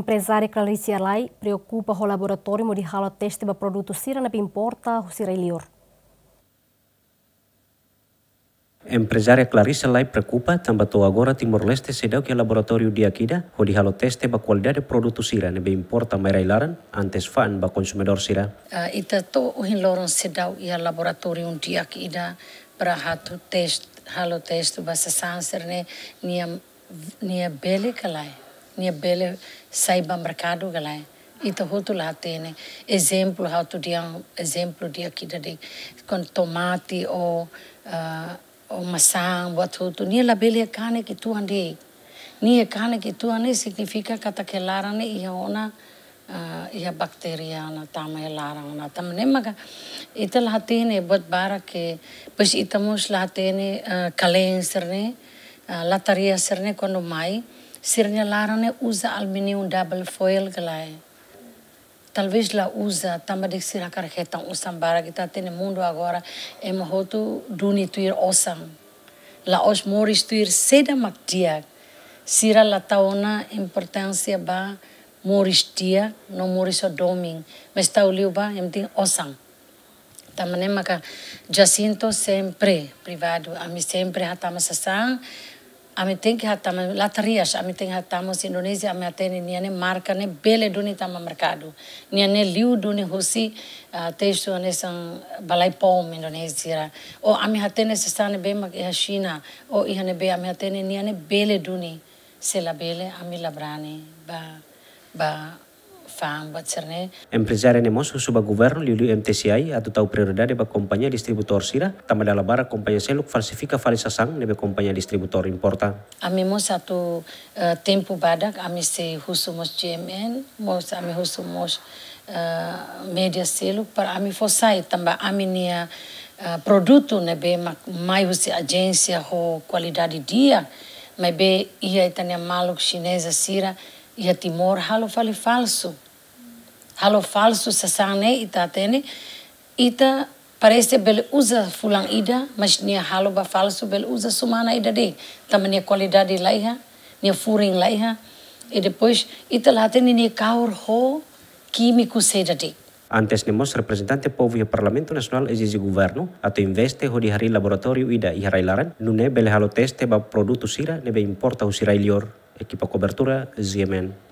Empresária Clarice Lai preocupa o laboratório de ralo teste de produtos sira na importa o sira ilior. Empresária Clarice Lai preocupa também agora Timor-Leste sedau que laboratório de Akida o de halo teste para qualidade produto sira nebe importa merailaran antes fan ba consumidor sira. Uh, eh, ita to uhin loron sedau o laboratório de Akida para hato teste halo teste ba sasanser ne nia nia bele ni bele saiba mercado galai ita hotu la tene exemplo how to dia exemplo dia kida de con tomate o uh, o maçã what hotu ni la bele kane ki tu ande ni e kane ki tu ande significa kata ke larane ia ona uh, ia bakteria na tama ia larang na tama ne maga ita la tene bot bara ke pas ita mos la tene uh, kalenser ne uh, lataria ser kono mai sirnya larane uza aluminium double foil foil talvez la usa tamba de sira carreta usam bara kita tene mundo agora e morto duni tuir osam La os moris tuir seda macdia sira la taona importansia ba moris dia no moris o doming mas tá ba em osam também maca Jacinto ya sempre privado ami sempre hatama sasang Ami tenki hatama latarias, ami tenki hatamos Indonesia, ami ateni niane marka ne bele duni tama mercado. Niane liu duni husi uh, tesu ane sang balai pom Indonesia. O ami hatene sesane be mak China, o ihane ne be ami hatene niane bele duni. sela bele ami labrani ba ba Empresarianemos usuba governo liuli MTCI atau tau prioridade ba kompanhia distributor sira tama dala bara kompanhia seluk falsifica falisasang nebe kompanhia distributor importa. Amemos satu uh, eh, tempo badak ami se husumos GMN, mos ami husumos uh, eh, media seluk para ami fosai tamba ami nia uh, eh, produto nebe mai husi agência ho qualidade dia, mas be ia itania maluk chinesa sira ia timor halo fali falso. Halo falso sasane ita tene ita parece bel uza fulang ida mas nia halo ba falso bel uza sumana ida de tamania qualidade laiha nia furing laiha e depois ita latene nia kaur ho químico seda de. Antes mos representante povo ia Parlamento Nacional exige governo atau investe ho di hari laboratorio ida i harailaran nune bele halo teste ba produto sira nebe importa usira ilior equipa cobertura Ziemen.